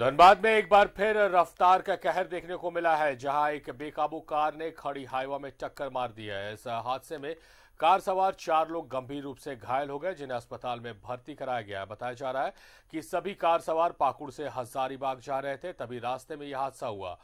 धनबाद में एक बार फिर रफ्तार का कहर देखने को मिला है जहां एक बेकाबू कार ने खड़ी हाईवा में टक्कर मार दी है इस हादसे में कार सवार चार लोग गंभीर रूप से घायल हो गए जिन्हें अस्पताल में भर्ती कराया गया है बताया जा रहा है कि सभी कार सवार पाकुड़ से हजारीबाग जा रहे थे तभी रास्ते में यह हादसा हुआ